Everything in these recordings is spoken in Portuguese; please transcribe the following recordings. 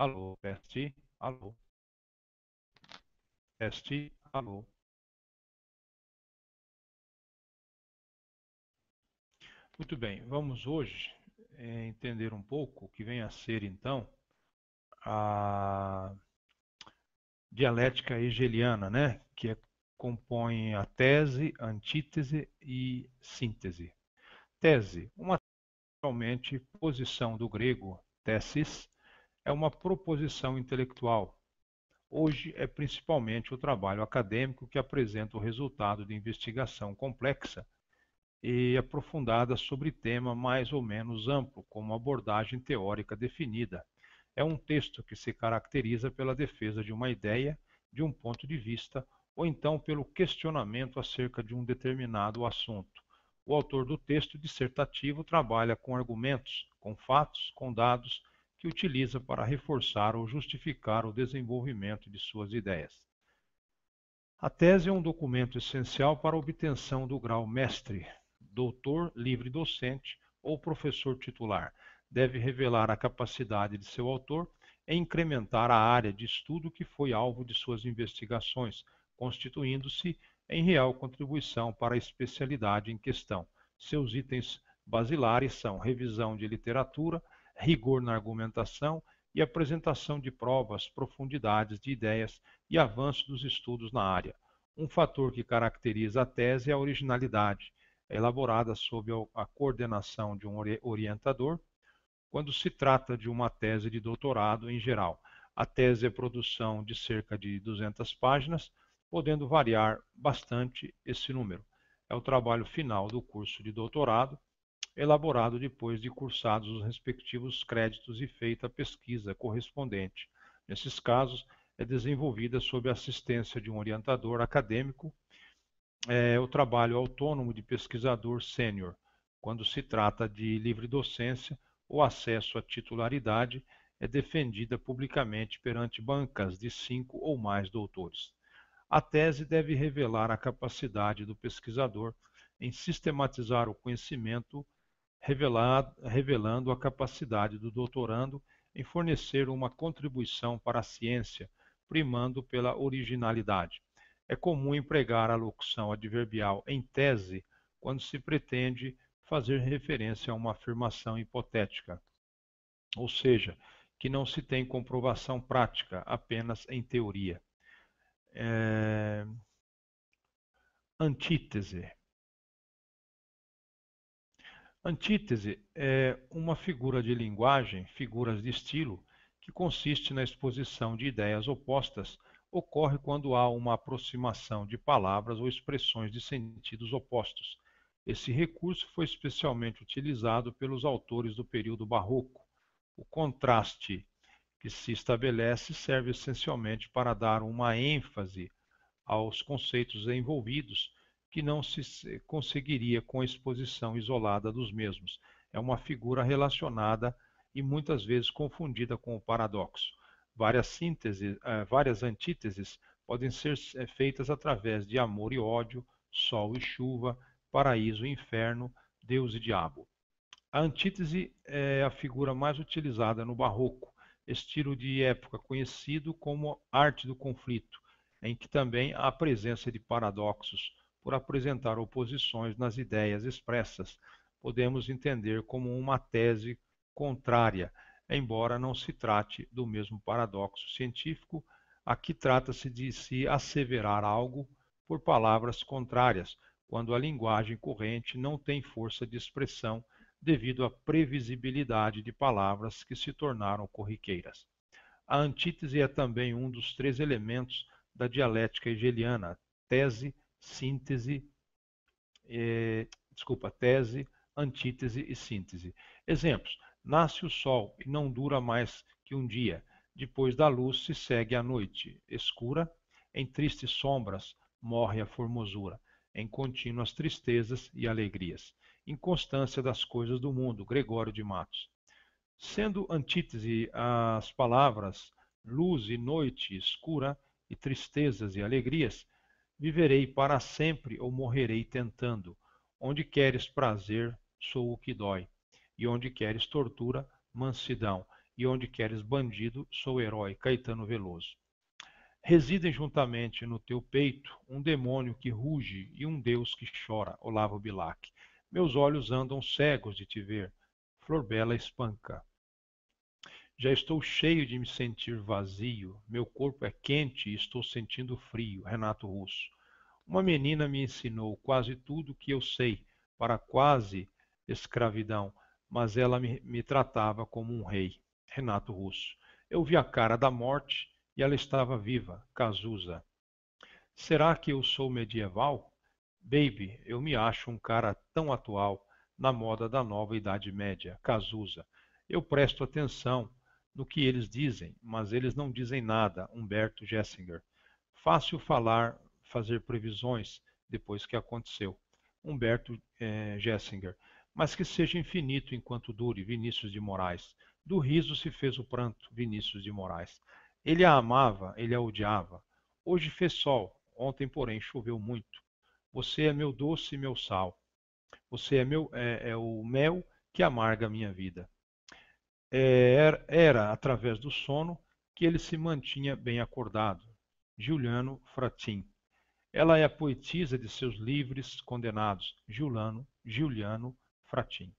Alô, teste, alô. Teste, alô. Muito bem, vamos hoje é, entender um pouco o que vem a ser, então, a dialética hegeliana, né? que é, compõe a tese, antítese e síntese. Tese, uma realmente posição do grego tesis, é uma proposição intelectual. Hoje é principalmente o trabalho acadêmico que apresenta o resultado de investigação complexa e aprofundada sobre tema mais ou menos amplo, com uma abordagem teórica definida. É um texto que se caracteriza pela defesa de uma ideia, de um ponto de vista, ou então pelo questionamento acerca de um determinado assunto. O autor do texto dissertativo trabalha com argumentos, com fatos, com dados, que utiliza para reforçar ou justificar o desenvolvimento de suas ideias. A tese é um documento essencial para a obtenção do grau mestre, doutor livre-docente ou professor titular. Deve revelar a capacidade de seu autor em incrementar a área de estudo que foi alvo de suas investigações, constituindo-se em real contribuição para a especialidade em questão. Seus itens basilares são revisão de literatura, rigor na argumentação e apresentação de provas, profundidades de ideias e avanço dos estudos na área. Um fator que caracteriza a tese é a originalidade, elaborada sob a coordenação de um orientador, quando se trata de uma tese de doutorado em geral. A tese é produção de cerca de 200 páginas, podendo variar bastante esse número. É o trabalho final do curso de doutorado elaborado depois de cursados os respectivos créditos e feita a pesquisa correspondente. Nesses casos, é desenvolvida sob a assistência de um orientador acadêmico, é, o trabalho autônomo de pesquisador sênior, quando se trata de livre docência, o acesso à titularidade é defendida publicamente perante bancas de cinco ou mais doutores. A tese deve revelar a capacidade do pesquisador em sistematizar o conhecimento revelando a capacidade do doutorando em fornecer uma contribuição para a ciência, primando pela originalidade. É comum empregar a locução adverbial em tese quando se pretende fazer referência a uma afirmação hipotética, ou seja, que não se tem comprovação prática, apenas em teoria. É... Antítese. Antítese é uma figura de linguagem, figuras de estilo, que consiste na exposição de ideias opostas, ocorre quando há uma aproximação de palavras ou expressões de sentidos opostos. Esse recurso foi especialmente utilizado pelos autores do período barroco. O contraste que se estabelece serve essencialmente para dar uma ênfase aos conceitos envolvidos que não se conseguiria com a exposição isolada dos mesmos. É uma figura relacionada e muitas vezes confundida com o paradoxo. Várias sínteses, eh, várias antíteses podem ser eh, feitas através de amor e ódio, sol e chuva, paraíso e inferno, Deus e diabo. A antítese é a figura mais utilizada no barroco, estilo de época conhecido como arte do conflito, em que também há a presença de paradoxos, por apresentar oposições nas ideias expressas, podemos entender como uma tese contrária, embora não se trate do mesmo paradoxo científico, aqui trata-se de se asseverar algo por palavras contrárias, quando a linguagem corrente não tem força de expressão devido à previsibilidade de palavras que se tornaram corriqueiras. A antítese é também um dos três elementos da dialética hegeliana, tese, síntese, é, desculpa, tese, antítese e síntese. Exemplos: nasce o sol e não dura mais que um dia. Depois da luz se segue a noite escura, em tristes sombras morre a formosura, em contínuas tristezas e alegrias. Inconstância das coisas do mundo, Gregório de Matos. Sendo antítese as palavras luz e noite escura e tristezas e alegrias, Viverei para sempre ou morrerei tentando. Onde queres prazer, sou o que dói. E onde queres tortura, mansidão. E onde queres bandido, sou herói. Caetano Veloso. Residem juntamente no teu peito um demônio que ruge e um deus que chora. Olavo Bilac. Meus olhos andam cegos de te ver. Flor bela espanca. Já estou cheio de me sentir vazio. Meu corpo é quente e estou sentindo frio. Renato Russo. Uma menina me ensinou quase tudo que eu sei, para quase escravidão, mas ela me, me tratava como um rei. Renato Russo. Eu vi a cara da morte e ela estava viva. Cazuza. Será que eu sou medieval? Baby, eu me acho um cara tão atual na moda da nova Idade Média. Cazuza. Eu presto atenção no que eles dizem, mas eles não dizem nada. Humberto Gessinger. Fácil falar, fazer previsões depois que aconteceu. Humberto eh, Gessinger. Mas que seja infinito enquanto dure. Vinícius de Moraes. Do riso se fez o pranto. Vinícius de Moraes. Ele a amava, ele a odiava. Hoje fez sol, ontem, porém, choveu muito. Você é meu doce e meu sal. Você é, meu, é, é o mel que amarga a minha vida. Er, era, através do sono que ele se mantinha bem acordado. Giuliano Fratin. Ela é a poetisa de seus livres condenados, Giuliano, Giuliano Fratin.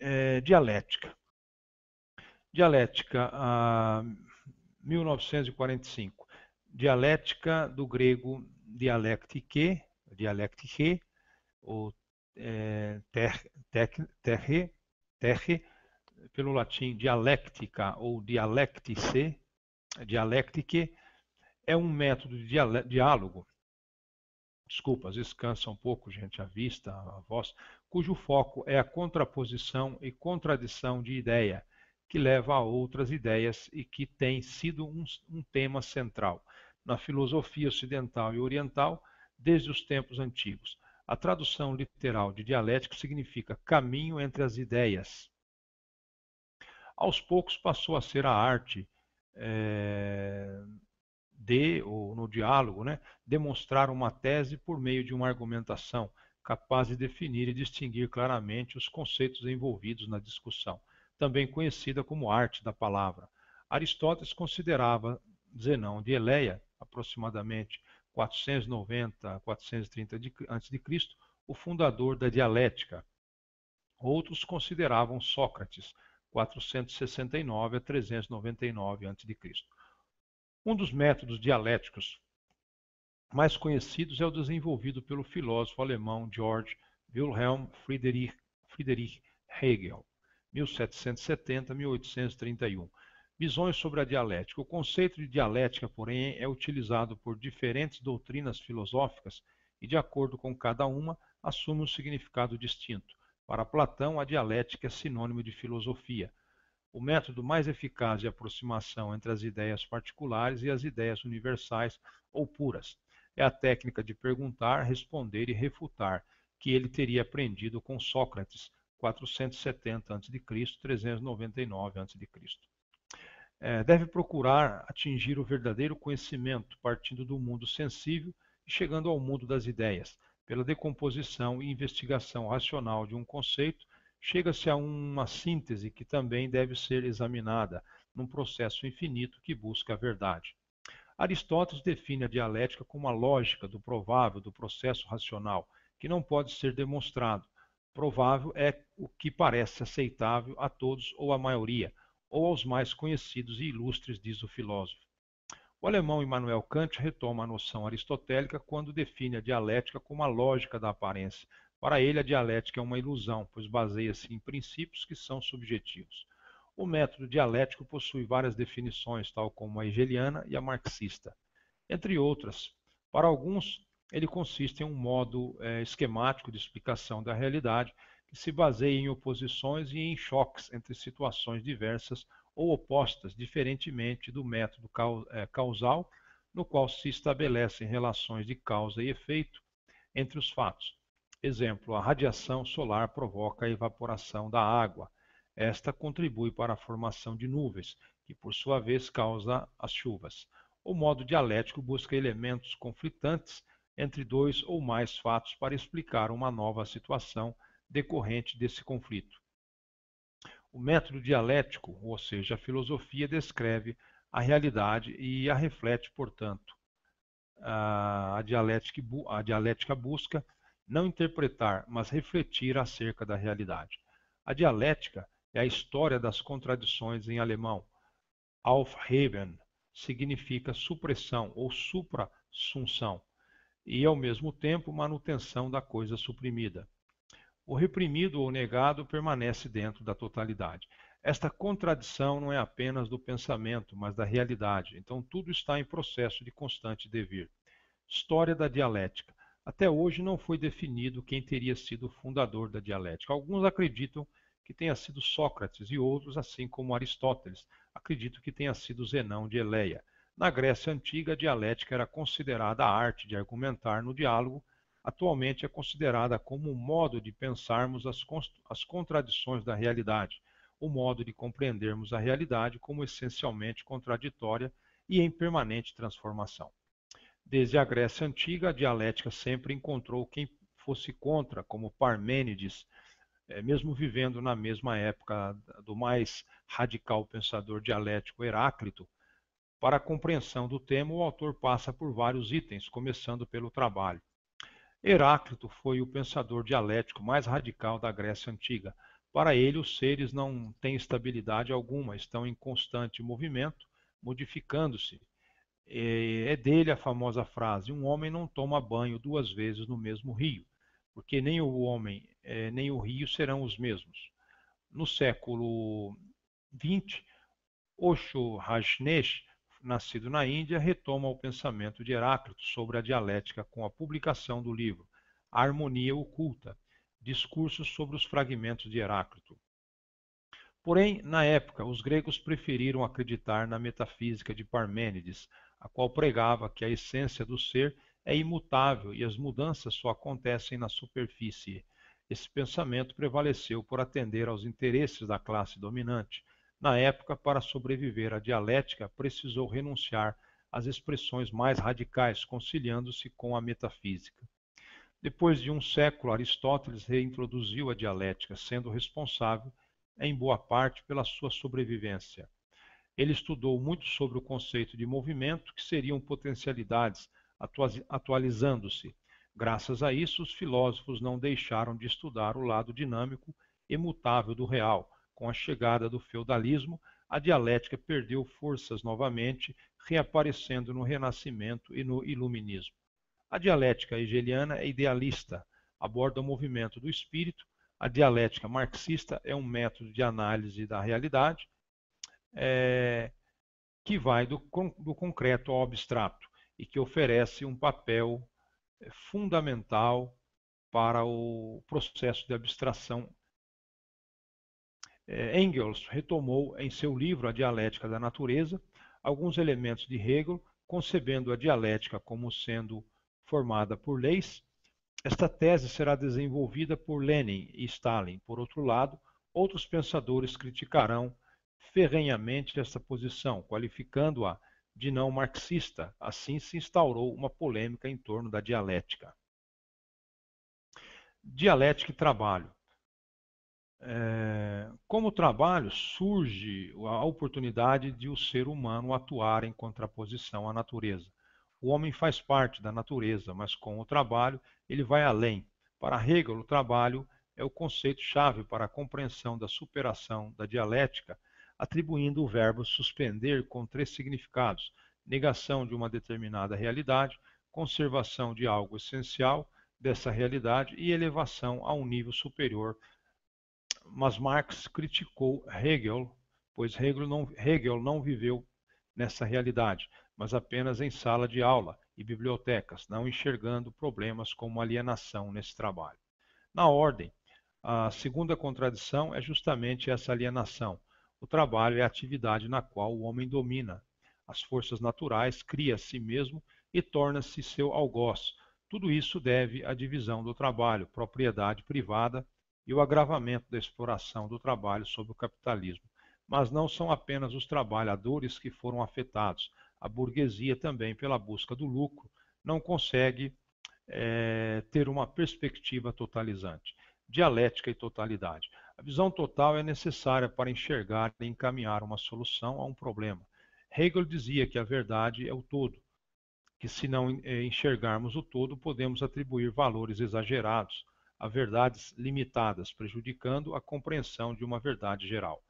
É, dialética. Dialética, ah, 1945. Dialética do grego dialectique, dialectique ou é, terre, terre, terre, pelo latim dialéctica ou dialectice, dialectique, é um método de diálogo. Desculpa, às vezes cansa um pouco, gente, a vista, a voz, cujo foco é a contraposição e contradição de ideia, que leva a outras ideias e que tem sido um, um tema central na filosofia ocidental e oriental desde os tempos antigos. A tradução literal de dialético significa caminho entre as ideias aos poucos passou a ser a arte é, de, ou no diálogo, né, demonstrar uma tese por meio de uma argumentação capaz de definir e distinguir claramente os conceitos envolvidos na discussão, também conhecida como arte da palavra. Aristóteles considerava Zenão de Eleia, aproximadamente 490 a 430 a.C., o fundador da dialética. Outros consideravam Sócrates, 469 a 399 a.C. Um dos métodos dialéticos mais conhecidos é o desenvolvido pelo filósofo alemão Georg Wilhelm Friedrich, Friedrich Hegel, 1770-1831. Visões sobre a dialética. O conceito de dialética, porém, é utilizado por diferentes doutrinas filosóficas e, de acordo com cada uma, assume um significado distinto. Para Platão, a dialética é sinônimo de filosofia, o método mais eficaz de aproximação entre as ideias particulares e as ideias universais ou puras. É a técnica de perguntar, responder e refutar, que ele teria aprendido com Sócrates, 470 a.C., 399 a.C. É, deve procurar atingir o verdadeiro conhecimento, partindo do mundo sensível e chegando ao mundo das ideias pela decomposição e investigação racional de um conceito, chega-se a uma síntese que também deve ser examinada, num processo infinito que busca a verdade. Aristóteles define a dialética como a lógica do provável do processo racional, que não pode ser demonstrado. Provável é o que parece aceitável a todos ou à maioria, ou aos mais conhecidos e ilustres, diz o filósofo. O alemão Immanuel Kant retoma a noção aristotélica quando define a dialética como a lógica da aparência. Para ele, a dialética é uma ilusão, pois baseia-se em princípios que são subjetivos. O método dialético possui várias definições, tal como a hegeliana e a marxista, entre outras. Para alguns, ele consiste em um modo é, esquemático de explicação da realidade que se baseia em oposições e em choques entre situações diversas ou opostas, diferentemente do método é, causal, no qual se estabelecem relações de causa e efeito entre os fatos. Exemplo, a radiação solar provoca a evaporação da água. Esta contribui para a formação de nuvens, que por sua vez causa as chuvas. O modo dialético busca elementos conflitantes entre dois ou mais fatos para explicar uma nova situação decorrente desse conflito. O método dialético, ou seja, a filosofia, descreve a realidade e a reflete, portanto. A dialética, a dialética busca não interpretar, mas refletir acerca da realidade. A dialética é a história das contradições em alemão. Aufheben significa supressão ou suprassunção e, ao mesmo tempo, manutenção da coisa suprimida o reprimido ou negado permanece dentro da totalidade. Esta contradição não é apenas do pensamento, mas da realidade. Então tudo está em processo de constante devir. História da dialética. Até hoje não foi definido quem teria sido o fundador da dialética. Alguns acreditam que tenha sido Sócrates e outros, assim como Aristóteles, acreditam que tenha sido Zenão de Eleia. Na Grécia antiga, a dialética era considerada a arte de argumentar no diálogo atualmente é considerada como um modo de pensarmos as, as contradições da realidade, o modo de compreendermos a realidade como essencialmente contraditória e em permanente transformação. Desde a Grécia Antiga, a dialética sempre encontrou quem fosse contra, como Parmênides, eh, mesmo vivendo na mesma época do mais radical pensador dialético Heráclito. Para a compreensão do tema, o autor passa por vários itens, começando pelo trabalho. Heráclito foi o pensador dialético mais radical da Grécia Antiga. Para ele, os seres não têm estabilidade alguma, estão em constante movimento, modificando-se. É, é dele a famosa frase: um homem não toma banho duas vezes no mesmo rio, porque nem o homem é, nem o rio serão os mesmos. No século XX, Osho Rajneesh nascido na Índia, retoma o pensamento de Heráclito sobre a dialética com a publicação do livro A Harmonia Oculta, Discursos sobre os Fragmentos de Heráclito. Porém, na época, os gregos preferiram acreditar na metafísica de Parmênides, a qual pregava que a essência do ser é imutável e as mudanças só acontecem na superfície. Esse pensamento prevaleceu por atender aos interesses da classe dominante, na época, para sobreviver, a dialética precisou renunciar às expressões mais radicais, conciliando-se com a metafísica. Depois de um século, Aristóteles reintroduziu a dialética, sendo responsável, em boa parte, pela sua sobrevivência. Ele estudou muito sobre o conceito de movimento, que seriam potencialidades, atualizando-se. Graças a isso, os filósofos não deixaram de estudar o lado dinâmico e mutável do real, com a chegada do feudalismo, a dialética perdeu forças novamente, reaparecendo no Renascimento e no Iluminismo. A dialética hegeliana é idealista, aborda o movimento do espírito, a dialética marxista é um método de análise da realidade é, que vai do, do concreto ao abstrato e que oferece um papel é, fundamental para o processo de abstração é, Engels retomou em seu livro A Dialética da Natureza alguns elementos de Hegel, concebendo a dialética como sendo formada por leis. Esta tese será desenvolvida por Lenin e Stalin. Por outro lado, outros pensadores criticarão ferrenhamente esta posição, qualificando-a de não marxista. Assim se instaurou uma polêmica em torno da dialética. Dialética e trabalho. É, como trabalho, surge a oportunidade de o ser humano atuar em contraposição à natureza. O homem faz parte da natureza, mas com o trabalho ele vai além. Para Hegel, o trabalho é o conceito-chave para a compreensão da superação da dialética, atribuindo o verbo suspender com três significados: negação de uma determinada realidade, conservação de algo essencial dessa realidade e elevação a um nível superior mas Marx criticou Hegel, pois Hegel não, Hegel não viveu nessa realidade, mas apenas em sala de aula e bibliotecas, não enxergando problemas como alienação nesse trabalho. Na ordem, a segunda contradição é justamente essa alienação. O trabalho é a atividade na qual o homem domina as forças naturais, cria a si mesmo e torna-se seu algoz. Tudo isso deve à divisão do trabalho, propriedade privada e o agravamento da exploração do trabalho sob o capitalismo. Mas não são apenas os trabalhadores que foram afetados. A burguesia também, pela busca do lucro, não consegue é, ter uma perspectiva totalizante. Dialética e totalidade. A visão total é necessária para enxergar e encaminhar uma solução a um problema. Hegel dizia que a verdade é o todo, que se não é, enxergarmos o todo, podemos atribuir valores exagerados a verdades limitadas, prejudicando a compreensão de uma verdade geral.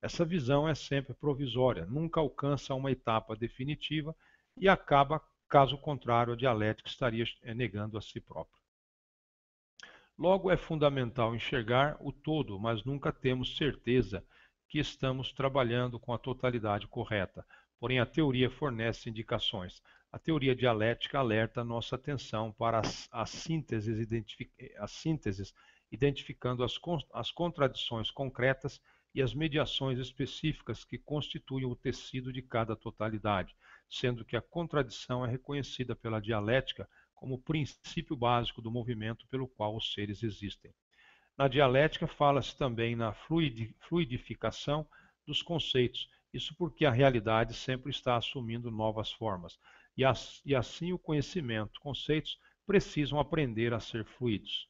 Essa visão é sempre provisória, nunca alcança uma etapa definitiva e acaba, caso contrário, a dialética estaria eh, negando a si própria. Logo, é fundamental enxergar o todo, mas nunca temos certeza que estamos trabalhando com a totalidade correta. Porém, a teoria fornece indicações a teoria dialética alerta nossa atenção para as, as, sínteses, identific, as sínteses, identificando as, as contradições concretas e as mediações específicas que constituem o tecido de cada totalidade, sendo que a contradição é reconhecida pela dialética como princípio básico do movimento pelo qual os seres existem. Na dialética, fala-se também na fluidificação dos conceitos, isso porque a realidade sempre está assumindo novas formas e, as, e assim o conhecimento, conceitos, precisam aprender a ser fluidos.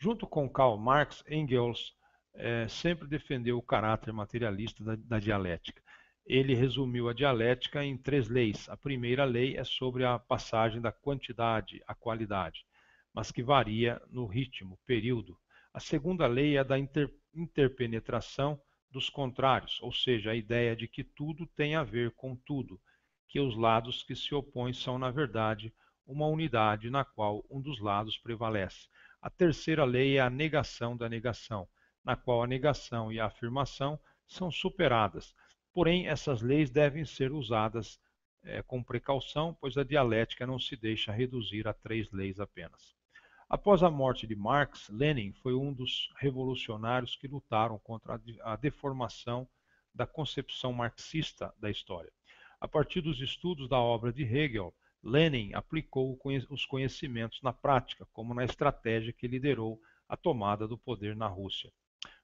Junto com Karl Marx, Engels é, sempre defendeu o caráter materialista da, da dialética. Ele resumiu a dialética em três leis. A primeira lei é sobre a passagem da quantidade à qualidade, mas que varia no ritmo, período. A segunda lei é da inter, interpenetração dos contrários, ou seja, a ideia de que tudo tem a ver com tudo, que os lados que se opõem são, na verdade, uma unidade na qual um dos lados prevalece. A terceira lei é a negação da negação, na qual a negação e a afirmação são superadas. Porém, essas leis devem ser usadas é, com precaução, pois a dialética não se deixa reduzir a três leis apenas. Após a morte de Marx, Lenin foi um dos revolucionários que lutaram contra a deformação da concepção marxista da história. A partir dos estudos da obra de Hegel, Lenin aplicou os conhecimentos na prática, como na estratégia que liderou a tomada do poder na Rússia.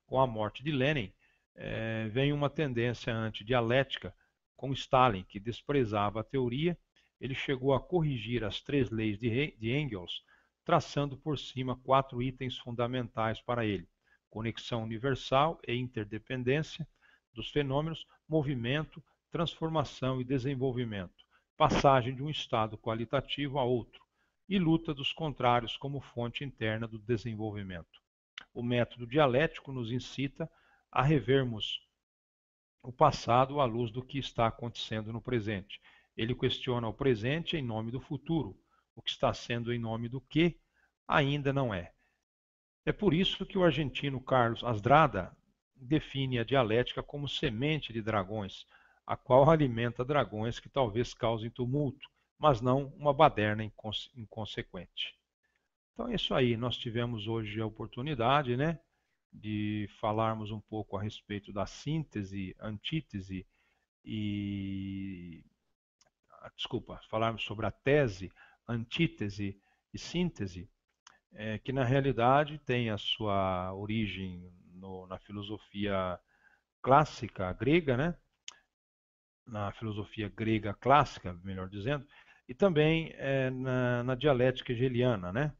Com a morte de Lenin, eh, vem uma tendência antidialética com Stalin, que desprezava a teoria. Ele chegou a corrigir as três leis de, de Engels, traçando por cima quatro itens fundamentais para ele: conexão universal e interdependência dos fenômenos, movimento, transformação e desenvolvimento, passagem de um estado qualitativo a outro e luta dos contrários como fonte interna do desenvolvimento. O método dialético nos incita a revermos o passado à luz do que está acontecendo no presente. Ele questiona o presente em nome do futuro, o que está sendo em nome do que ainda não é. É por isso que o argentino Carlos Asdrada define a dialética como semente de dragões, a qual alimenta dragões que talvez causem tumulto, mas não uma baderna inconse inconsequente. Então é isso aí, nós tivemos hoje a oportunidade né, de falarmos um pouco a respeito da síntese, antítese e. Ah, desculpa, falarmos sobre a tese, antítese e síntese, é, que na realidade tem a sua origem no, na filosofia clássica grega, né? na filosofia grega clássica, melhor dizendo, e também é, na, na, dialética hegeliana, né?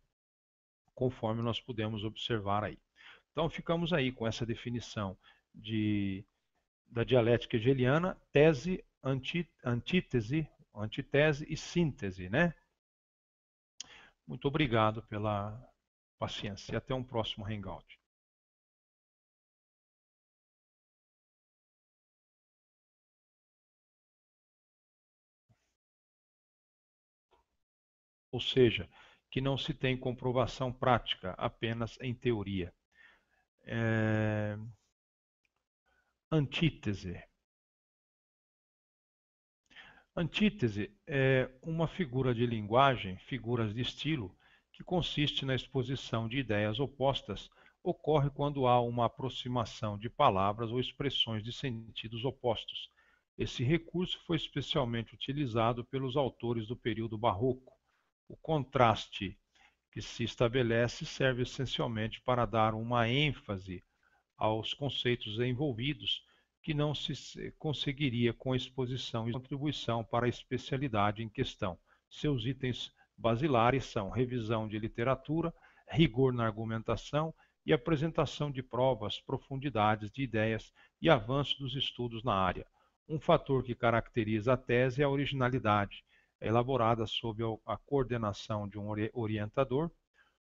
conforme nós pudemos observar aí. Então ficamos aí com essa definição de, da dialética hegeliana, tese, anti, antítese, antitese e síntese. Né? Muito obrigado pela paciência e até um próximo Hangout. ou seja, que não se tem comprovação prática, apenas em teoria. É... Antítese. Antítese é uma figura de linguagem, figuras de estilo, que consiste na exposição de ideias opostas, ocorre quando há uma aproximação de palavras ou expressões de sentidos opostos. Esse recurso foi especialmente utilizado pelos autores do período barroco o contraste que se estabelece serve essencialmente para dar uma ênfase aos conceitos envolvidos que não se conseguiria com a exposição e contribuição para a especialidade em questão. Seus itens basilares são revisão de literatura, rigor na argumentação e apresentação de provas, profundidades de ideias e avanço dos estudos na área. Um fator que caracteriza a tese é a originalidade elaborada sob a coordenação de um orientador,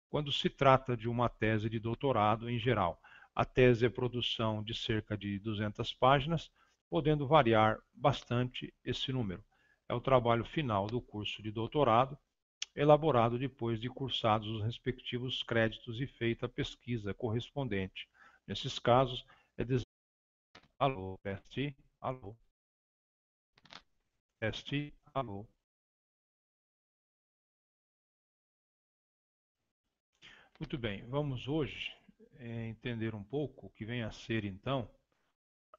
quando se trata de uma tese de doutorado em geral. A tese é produção de cerca de 200 páginas, podendo variar bastante esse número. É o trabalho final do curso de doutorado, elaborado depois de cursados os respectivos créditos e feita a pesquisa correspondente. Nesses casos, é des... Alô, teste, alô. Teste, alô. Muito bem, vamos hoje é, entender um pouco o que vem a ser, então,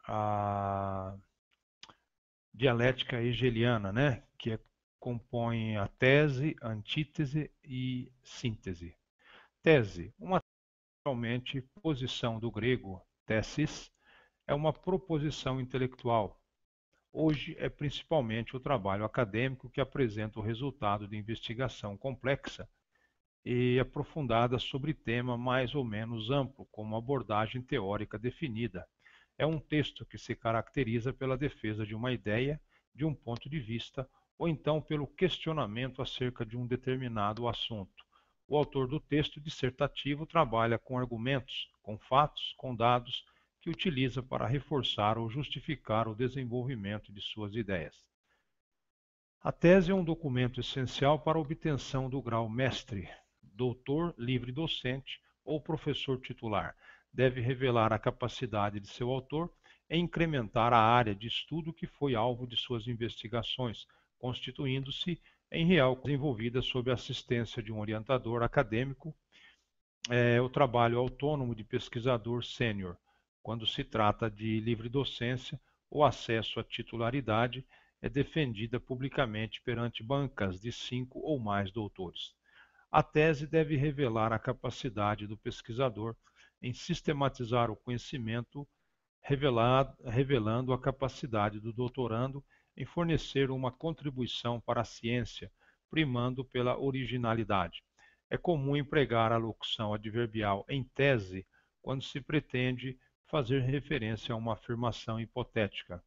a dialética hegeliana, né? que é, compõe a tese, antítese e síntese. Tese, uma realmente posição do grego tesis, é uma proposição intelectual. Hoje é principalmente o trabalho acadêmico que apresenta o resultado de investigação complexa e aprofundada sobre tema mais ou menos amplo, com uma abordagem teórica definida. É um texto que se caracteriza pela defesa de uma ideia, de um ponto de vista, ou então pelo questionamento acerca de um determinado assunto. O autor do texto dissertativo trabalha com argumentos, com fatos, com dados que utiliza para reforçar ou justificar o desenvolvimento de suas ideias. A tese é um documento essencial para a obtenção do grau mestre, doutor, livre-docente ou professor titular. Deve revelar a capacidade de seu autor em incrementar a área de estudo que foi alvo de suas investigações, constituindo-se em real desenvolvida sob a assistência de um orientador acadêmico, é, o trabalho autônomo de pesquisador sênior, quando se trata de livre docência, o acesso à titularidade é defendida publicamente perante bancas de cinco ou mais doutores. A tese deve revelar a capacidade do pesquisador em sistematizar o conhecimento, revelando a capacidade do doutorando em fornecer uma contribuição para a ciência, primando pela originalidade. É comum empregar a locução adverbial em tese quando se pretende fazer referência a uma afirmação hipotética.